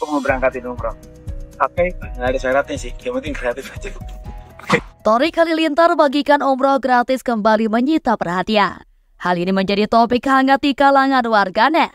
aku mau berangkatin nongkrong. Oke, okay, nggak ada syaratnya sih, yang penting kreatif aja. Tori Kalilintar bagikan umroh gratis kembali menyita perhatian. Hal ini menjadi topik hangat di kalangan warganet.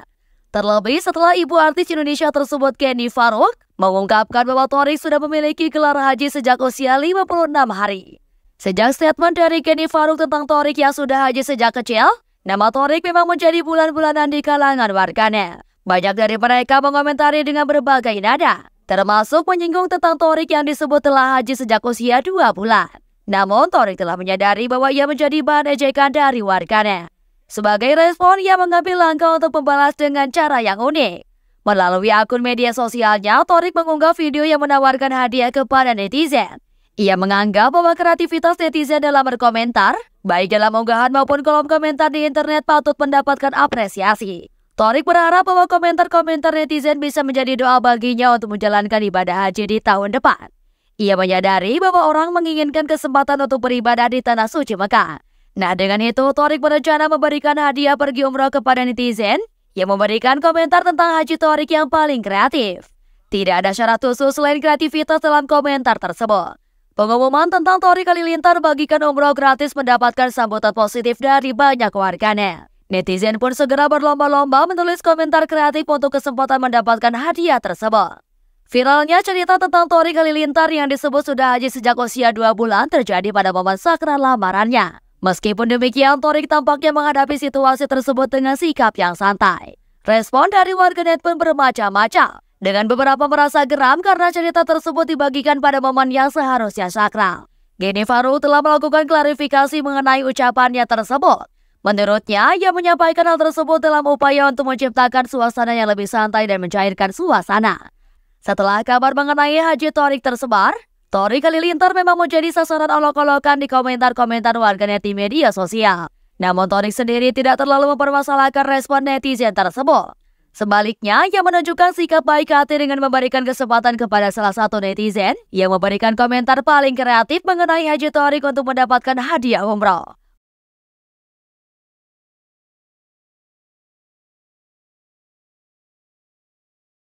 Terlebih setelah ibu artis Indonesia tersebut Kenny Farouk mengungkapkan bahwa Tori sudah memiliki gelar haji sejak usia 56 hari. Sejak statement dari Kenny Farouk tentang Torik yang sudah haji sejak kecil, nama Torik memang menjadi bulan-bulanan di kalangan warganet. Banyak dari mereka mengomentari dengan berbagai nada, termasuk menyinggung tentang Torik yang disebut telah haji sejak usia dua bulan. Namun, Torik telah menyadari bahwa ia menjadi bahan ejekan dari warganet. Sebagai respon, ia mengambil langkah untuk membalas dengan cara yang unik. Melalui akun media sosialnya, Torik mengunggah video yang menawarkan hadiah kepada netizen. Ia menganggap bahwa kreativitas netizen dalam berkomentar, baik dalam unggahan maupun kolom komentar di internet patut mendapatkan apresiasi. Torik berharap bahwa komentar-komentar netizen bisa menjadi doa baginya untuk menjalankan ibadah haji di tahun depan. Ia menyadari bahwa orang menginginkan kesempatan untuk beribadah di Tanah Suci Mekah. Nah dengan itu, Torik berencana memberikan hadiah pergi umroh kepada netizen yang memberikan komentar tentang haji Torik yang paling kreatif. Tidak ada syarat khusus selain kreativitas dalam komentar tersebut. Pengumuman tentang Torik Kalilintar bagikan umroh gratis mendapatkan sambutan positif dari banyak warganet. Netizen pun segera berlomba-lomba menulis komentar kreatif untuk kesempatan mendapatkan hadiah tersebut. Viralnya cerita tentang Tori Kalilintar yang disebut sudah haji sejak usia dua bulan terjadi pada momen sakral lamarannya. Meskipun demikian, Tori tampaknya menghadapi situasi tersebut dengan sikap yang santai. Respon dari warganet pun bermacam-macam. Dengan beberapa merasa geram karena cerita tersebut dibagikan pada momen yang seharusnya sakral. Geni Faru telah melakukan klarifikasi mengenai ucapannya tersebut. Menurutnya, ia menyampaikan hal tersebut dalam upaya untuk menciptakan suasana yang lebih santai dan mencairkan suasana. Setelah kabar mengenai Haji Torik tersebar, Tori Kalilintar memang menjadi sasaran olok-olokan di komentar-komentar warganet di media sosial. Namun Torik sendiri tidak terlalu mempermasalahkan respon netizen tersebut. Sebaliknya, ia menunjukkan sikap baik hati dengan memberikan kesempatan kepada salah satu netizen yang memberikan komentar paling kreatif mengenai Haji Torik untuk mendapatkan hadiah umroh.